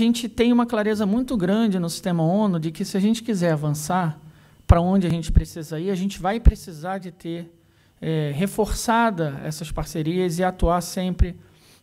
A gente tem uma clareza muito grande no sistema ONU de que se a gente quiser avançar para onde a gente precisa ir, a gente vai precisar de ter é, reforçada essas parcerias e atuar sempre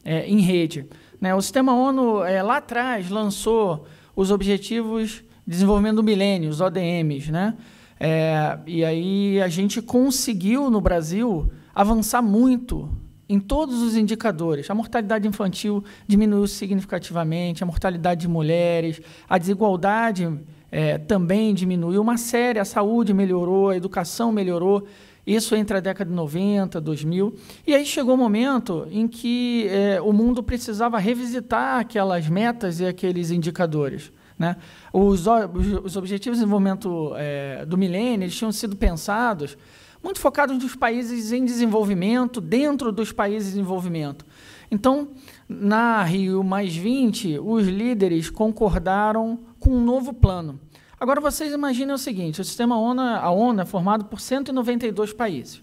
é, em rede. Né, o sistema ONU, é, lá atrás, lançou os Objetivos de Desenvolvimento do Milênio, os ODMs. Né? É, e aí a gente conseguiu, no Brasil, avançar muito em todos os indicadores. A mortalidade infantil diminuiu significativamente, a mortalidade de mulheres, a desigualdade é, também diminuiu, uma série, a saúde melhorou, a educação melhorou. Isso entre a década de 90, 2000. E aí chegou o um momento em que é, o mundo precisava revisitar aquelas metas e aqueles indicadores. Né? Os, os Objetivos de Desenvolvimento é, do Milênio tinham sido pensados muito focado nos países em desenvolvimento, dentro dos países em desenvolvimento. Então, na Rio mais 20, os líderes concordaram com um novo plano. Agora vocês imaginem o seguinte: o sistema ONU, a ONU é formado por 192 países.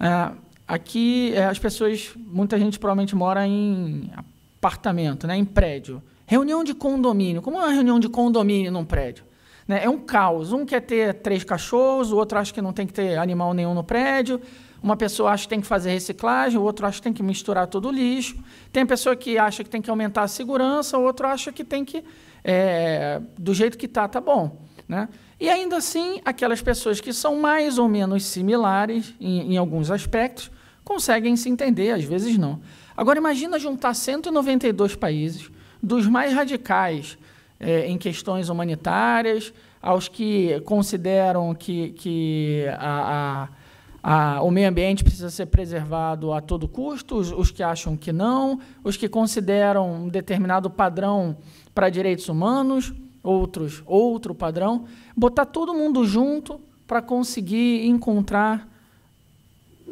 É, aqui é, as pessoas, muita gente provavelmente mora em apartamento, né, em prédio. Reunião de condomínio. Como é uma reunião de condomínio num prédio? Né? É um caos. Um quer ter três cachorros, o outro acha que não tem que ter animal nenhum no prédio. Uma pessoa acha que tem que fazer reciclagem, o outro acha que tem que misturar todo o lixo. Tem pessoa que acha que tem que aumentar a segurança, o outro acha que tem que. É, do jeito que está, tá bom. Né? E ainda assim, aquelas pessoas que são mais ou menos similares em, em alguns aspectos conseguem se entender, às vezes não. Agora imagina juntar 192 países, dos mais radicais é, em questões humanitárias, aos que consideram que, que a, a, a, o meio ambiente precisa ser preservado a todo custo, os, os que acham que não, os que consideram um determinado padrão para direitos humanos, outros outro padrão, botar todo mundo junto para conseguir encontrar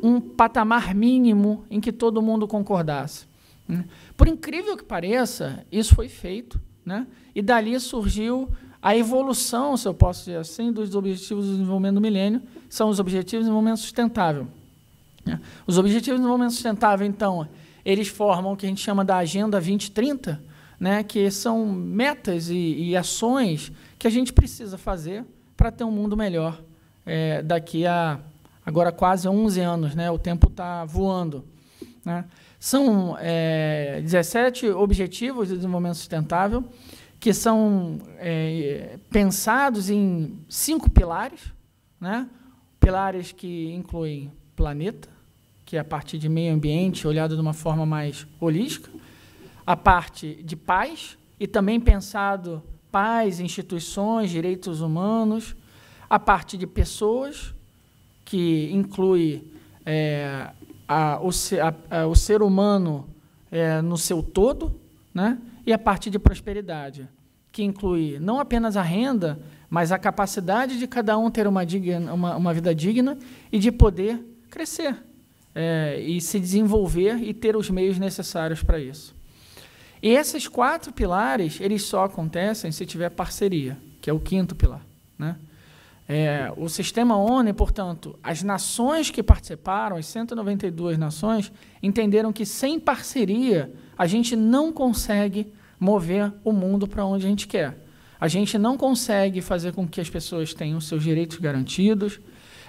um patamar mínimo em que todo mundo concordasse. Né? Por incrível que pareça, isso foi feito né? E dali surgiu a evolução, se eu posso dizer assim, dos Objetivos de Desenvolvimento do Milênio, são os Objetivos de Desenvolvimento Sustentável. Né? Os Objetivos de Desenvolvimento Sustentável, então, eles formam o que a gente chama da Agenda 2030, né, que são metas e, e ações que a gente precisa fazer para ter um mundo melhor é, daqui a agora quase 11 anos, né? O tempo está voando. Né? São é, 17 Objetivos de Desenvolvimento Sustentável, que são é, pensados em cinco pilares. Né? Pilares que incluem planeta, que é a parte de meio ambiente, olhado de uma forma mais holística, a parte de paz, e também pensado paz, instituições, direitos humanos, a parte de pessoas, que inclui é, a, o, a, o, ser humano é, no seu todo, né? e a parte de prosperidade, que inclui não apenas a renda, mas a capacidade de cada um ter uma, digna, uma, uma vida digna e de poder crescer é, e se desenvolver e ter os meios necessários para isso. E esses quatro pilares, eles só acontecem se tiver parceria, que é o quinto pilar, né? É, o sistema ONU, portanto, as nações que participaram, as 192 nações, entenderam que sem parceria a gente não consegue mover o mundo para onde a gente quer. A gente não consegue fazer com que as pessoas tenham seus direitos garantidos,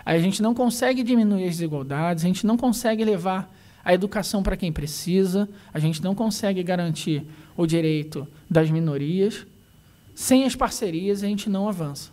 a gente não consegue diminuir as desigualdades, a gente não consegue levar a educação para quem precisa, a gente não consegue garantir o direito das minorias. Sem as parcerias, a gente não avança.